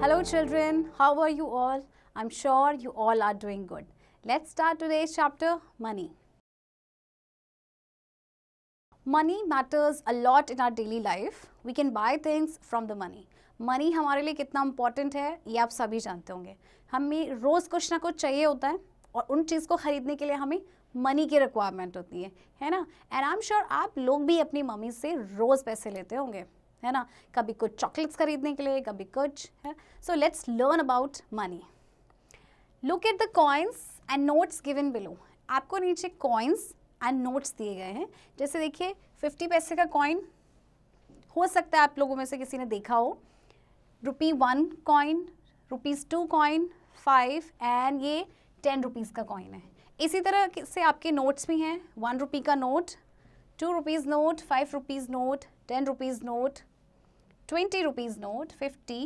Hello children, how are you all? I'm sure you all are doing good. Let's start today's chapter, Money. Money matters a lot in our daily life. We can buy things from the money. money hamare liye kitna important hai ye aap sabhi jante honge hame roz kuch na kuch chahiye hota hai aur un cheez ko kharidne ke liye hame money की requirement होती है है ना and I am sure आप लोग भी अपनी mummy से रोज़ पैसे लेते होंगे है ना कभी कुछ चॉकलेट्स खरीदने के लिए कभी कुछ है so let's learn about money look at the coins and notes given below आपको नीचे कॉइन्स एंड नोट्स दिए गए हैं जैसे देखिए फिफ्टी पैसे का कॉइन हो सकता है आप लोगों में से किसी ने देखा हो rupee one coin rupees two coin five and ये टेन रुपीज़ का कॉइन है इसी तरह से आपके नोट्स भी हैं वन रुपी का note two rupees note five rupees note ten rupees note twenty rupees note fifty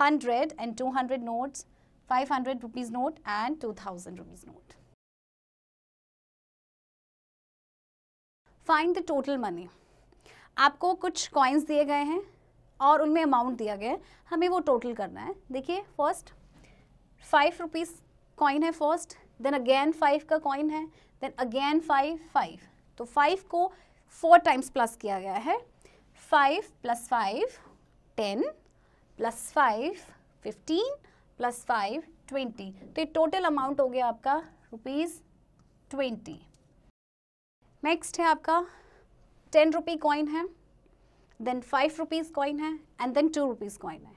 hundred and two hundred notes five hundred rupees note and two thousand rupees note find the total money आपको कुछ coins दिए गए हैं और उनमें amount दिया गया है हमें वो टोटल करना है देखिए फर्स्ट फाइव रुपीज़ कॉइन है फर्स्ट देन अगेन फाइव का कॉइन है देन अगेन फाइव फाइव तो फाइव को फोर टाइम्स प्लस किया गया है five plus five ten plus five fifteen plus five twenty तो ये टोटल अमाउंट हो गया आपका रुपीज़ ट्वेंटी नेक्स्ट है आपका टेन रुपी कॉइन है देन फाइव रुपीज़ कॉइन है and then two rupees coin है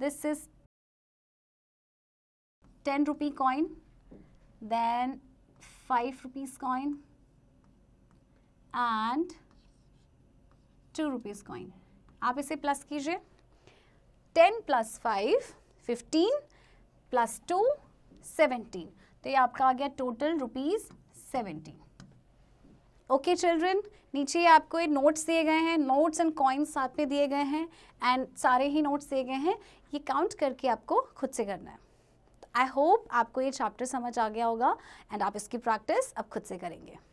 this is ten rupee coin then five rupees coin and two rupees coin आप इसे प्लस कीजिए ten plus five fifteen plus two seventeen तो ये आपका आ गया total rupees seventeen okay children नीचे आपको ये नोट्स दिए गए हैं नोट्स एंड कॉइन्स साथ में दिए गए हैं एंड सारे ही नोट्स दिए गए हैं ये काउंट करके आपको खुद से करना है आई होप आपको ये चैप्टर समझ आ गया होगा एंड आप इसकी प्रैक्टिस अब खुद से करेंगे